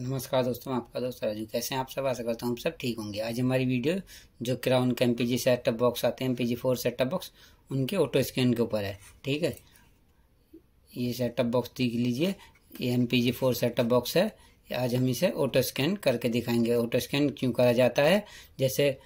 नमस्कार दोस्तों आपका दोस्त राजू कैसे हैं आप सब आशा करता हूँ हम सब ठीक होंगे आज हमारी वीडियो जो क्राउन के M P G setup box आते हैं M P G four setup box उनके ऑटो स्कैन के ऊपर है ठीक है ये सेटअप बॉक्स देख लीजिए ये M P G four setup box है आज हम इसे ऑटो स्कैन करके दिखाएंगे ऑटो स्कैन क्यों करा जाता है जैसे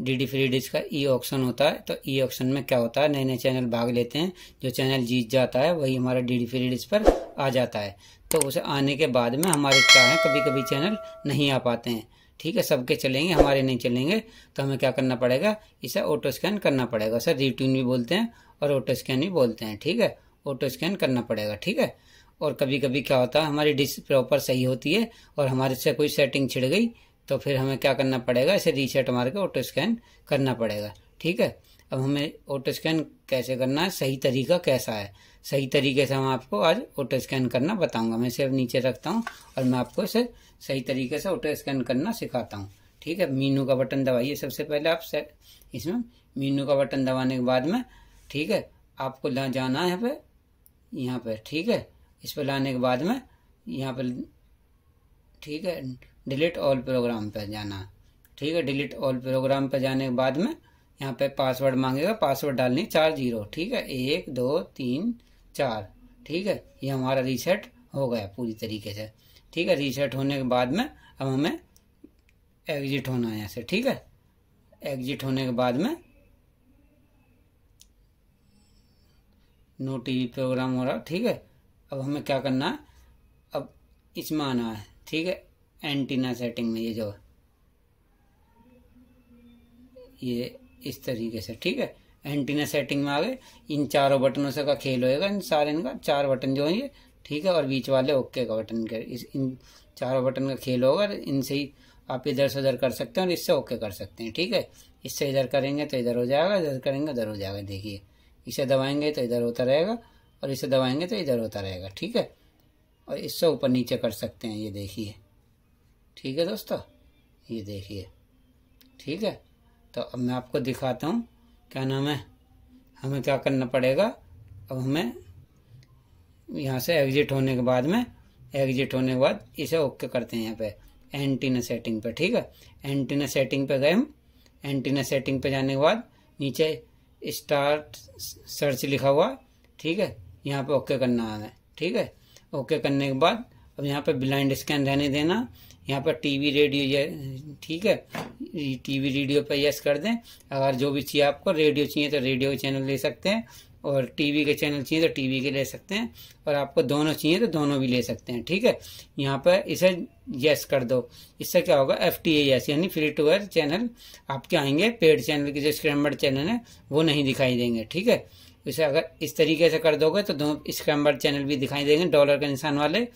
डी डी फ्री डिस्क का ई e ऑक्शन होता है तो ई e ऑक्शन में क्या होता है नए नए चैनल भाग लेते हैं जो चैनल जीत जाता है वही हमारा डी डी फ्री डिस्क पर आ जाता है तो उसे आने के बाद में हमारे क्या है कभी कभी चैनल नहीं आ पाते हैं ठीक है सबके चलेंगे हमारे नहीं चलेंगे तो हमें क्या करना पड़ेगा इसे ऑटो स्कैन करना पड़ेगा सर रिट्यून भी बोलते हैं और ऑटो स्कैन भी बोलते हैं ठीक है ऑटो स्कैन करना पड़ेगा ठीक है और कभी कभी क्या होता है हमारी डिश प्रॉपर सही होती है और हमारे से कोई सेटिंग छिड़ गई तो फिर हमें क्या करना पड़ेगा इसे रीसेट मार के ऑटो स्कैन करना पड़ेगा ठीक है अब हमें ऑटो स्कैन कैसे करना है सही तरीका कैसा है सही तरीके से हम आपको आज ऑटो स्कैन करना बताऊंगा मैं सिर्फ नीचे रखता हूँ और मैं आपको इसे सही तरीके से ऑटो स्कैन करना सिखाता हूँ ठीक है मीनू का बटन दबाइए सबसे पहले आप से, इसमें मीनू का बटन दबाने के बाद में ठीक है आपको ला जाना है यहाँ पे यहाँ पे ठीक है इस पर लाने के बाद में यहाँ पर ठीक है डिलीट ऑल प्रोग्राम पर जाना ठीक है डिलीट ऑल प्रोग्राम पर जाने के बाद में यहाँ पे पासवर्ड मांगेगा पासवर्ड डालनी चार जीरो ठीक है एक दो तीन चार ठीक है ये हमारा रीसेट हो गया पूरी तरीके से ठीक है रीसेट होने के बाद में अब हमें एग्जिट होना है यहाँ से ठीक है एग्जिट होने के बाद में नो टीवी प्रोग्राम हो रहा ठीक है अब हमें क्या करना है अब इसमें आना है ठीक है एंटीना सेटिंग में ये जो ये इस तरीके से ठीक है एंटीना सेटिंग में आ गए इन चारों बटनों से का खेल होएगा इन सारे इनका चार बटन जो होंगे ठीक है और बीच वाले ओके का बटन के इस इन चारों बटन का खेल होगा इनसे ही आप इधर से उधर कर सकते हैं और इससे ओके कर सकते हैं ठीक है इससे इधर करेंगे तो इधर हो जाएगा इधर करेंगे उधर हो जाएगा देखिए इसे दबाएंगे तो इधर होता रहेगा और इसे दबाएंगे तो इधर होता रहेगा ठीक है और इससे ऊपर नीचे कर सकते हैं ये देखिए ठीक है दोस्तों ये देखिए ठीक है तो अब मैं आपको दिखाता हूँ क्या नाम है हमें क्या करना पड़ेगा अब हमें यहाँ से एग्जिट होने के बाद में एग्जिट होने के बाद इसे ओके करते हैं यहाँ पे एंटीना सेटिंग पे ठीक है एंटीना सेटिंग पे गए हम एंटीना सेटिंग पे जाने के बाद नीचे स्टार्ट सर्च लिखा हुआ ठीक है यहाँ पे ओके करना है हमें ठीक है ओके करने के बाद अब यहाँ पे ब्लाइंड स्कैन रहने देना यहाँ पर टीवी रेडियो ठीक है टीवी रेडियो पर यस कर दें अगर जो भी चाहिए आपको रेडियो चाहिए तो रेडियो के चैनल ले सकते हैं और टीवी के चैनल चाहिए तो टीवी के ले सकते हैं और आपको दोनों चाहिए तो दोनों भी ले सकते हैं ठीक है यहाँ पर इसे यस कर दो इससे क्या होगा एफ टी एस यानी फ्री टू एयर चैनल आपके आएंगे पेड चैनल के जो स्क्रैम्बर्ड चैनल है वो नहीं दिखाई देंगे ठीक है इसे अगर इस तरीके से कर दोगे तो दोनों स्क्रैम्बल चैनल भी दिखाई देंगे डॉलर के निशान वाले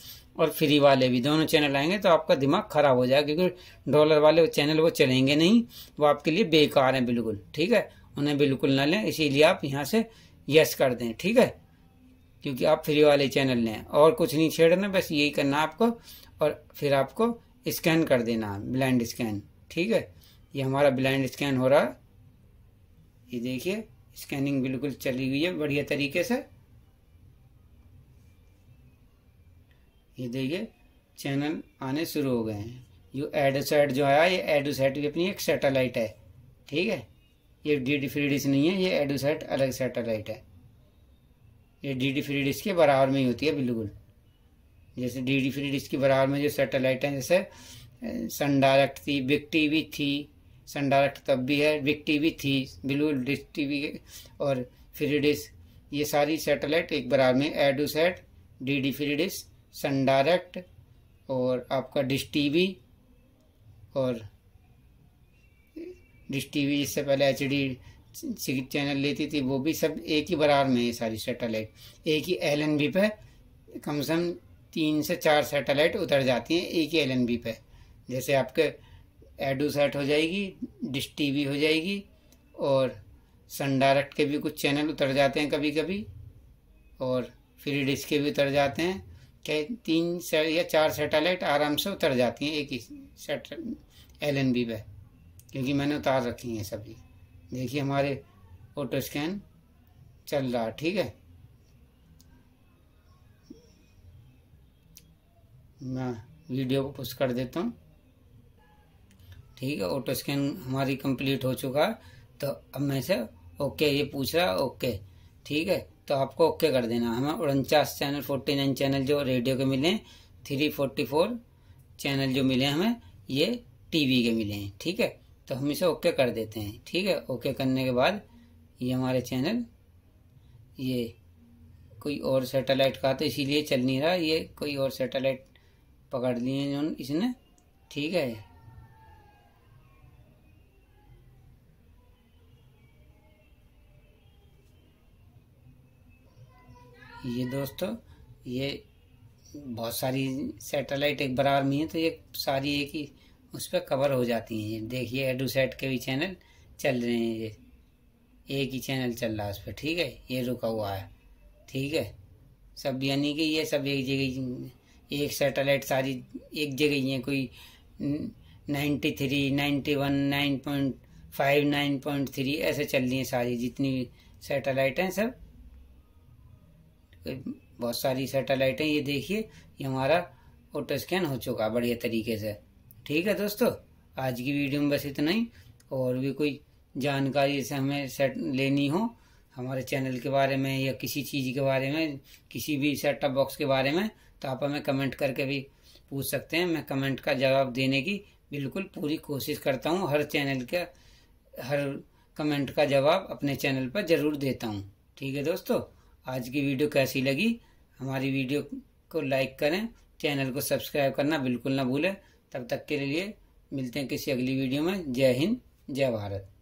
और फ्री वाले भी दोनों चैनल आएंगे तो आपका दिमाग खराब हो जाएगा क्योंकि डॉलर वाले चैनल वो चलेंगे नहीं वो आपके लिए बेकार हैं बिल्कुल ठीक है उन्हें बिल्कुल ना लें इसीलिए आप यहाँ से यस कर दें ठीक है क्योंकि आप फ्री वाले चैनल लें और कुछ नहीं छेड़ना बस यही करना आपको और फिर आपको स्कैन कर देना ब्लाइंड स्कैन ठीक है ये हमारा ब्लाइंड स्कैन हो रहा है ये देखिए स्कैनिंग बिल्कुल चली हुई है बढ़िया तरीके से ये देखिए चैनल आने शुरू हो गए हैं जो एडोसाइट जो आया ये एडोसाइट भी अपनी एक सैटेलाइट है ठीक है ये डी डी फ्री डिश नहीं है ये एडोसेट अलग सैटेलाइट है ये डी डी फ्री डिश के बराबर में ही होती है बिल्कुल जैसे डी डी फ्री डिश के बराबर में जो सैटेलाइट हैं जैसे सन डायरेक्ट थी बिग वी थी सन डायरेक्ट तब भी है विक टीवी थी ब्लू डिस्क टीवी और फ्रीडिस ये सारी सैटेलाइट एक बार में एडोसेट set D D free dish Sun Direct और आपका डिश टीवी और डिश टीवी जिससे पहले एच डी चैनल लेती थी वो भी सब एक ही बरार में है सारी सैटेलाइट एक ही एल एन बी पे कम से कम तीन से चार सैटेलाइट उतर जाती हैं एक ही एल एन बी पे जैसे आपके एडोसेट हो जाएगी डिश टीवी हो जाएगी और सन डायरेक्ट के भी कुछ चैनल उतर जाते हैं कभी कभी और फ्री डिश के भी उतर जाते हैं क्या तीन से या चार सेटेलाइट आराम से उतर जाती हैं एक ही सेट एल एन बी पर क्योंकि मैंने उतार रखी हैं सभी देखिए हमारे ऑटो स्कैन चल रहा ठीक है मैं वीडियो को पुश कर देता हूँ ठीक है ऑटो स्कैन हमारी कंप्लीट हो चुका तो अब मैं से ओके ये पूछ रहा ओके ठीक है तो आपको ओके कर देना हमें उनचास चैनल फोर्टी नाइन चैनल जो रेडियो के मिले हैं थ्री फोर्टी फोर चैनल जो मिले हमें ये टीवी के मिले हैं ठीक है तो हम इसे ओके कर देते हैं ठीक है ओके करने के बाद ये हमारे चैनल ये कोई और सैटेलाइट का तो इसीलिए चल नहीं रहा ये कोई और सैटेलाइट पकड़ लिए इसने ठीक है ये दोस्तों ये बहुत सारी सैटेलाइट एक बराबर में है तो ये सारी एक ही उस पर कवर हो जाती हैं ये देखिए एडोसेट के भी चैनल चल रहे हैं ये एक ही चैनल चल रहा है उस पर ठीक है ये रुका हुआ है ठीक है सब यानी कि ये सब एक जगह एक सैटेलाइट सारी एक जगह ही है कोई ninety three ninety one nine point five nine point three ऐसे चल रही हैं सारी जितनी सैटेलाइट हैं सब बहुत सारी सैटेलाइट है ये देखिए ये हमारा ऑटो स्कैन हो चुका है बढ़िया तरीके से ठीक है दोस्तों आज की वीडियो में बस इतना ही और भी कोई जानकारी से हमें सेट लेनी हो हमारे चैनल के बारे में या किसी चीज़ के बारे में किसी भी सेटअप बॉक्स के बारे में तो आप हमें कमेंट करके भी पूछ सकते हैं मैं कमेंट का जवाब देने की बिल्कुल पूरी कोशिश करता हूँ हर चैनल का हर कमेंट का जवाब अपने चैनल पर ज़रूर देता हूँ ठीक है दोस्तों आज की वीडियो कैसी लगी हमारी वीडियो को लाइक करें चैनल को सब्सक्राइब करना बिल्कुल ना भूलें तब तक के लिए मिलते हैं किसी अगली वीडियो में जय हिंद जय भारत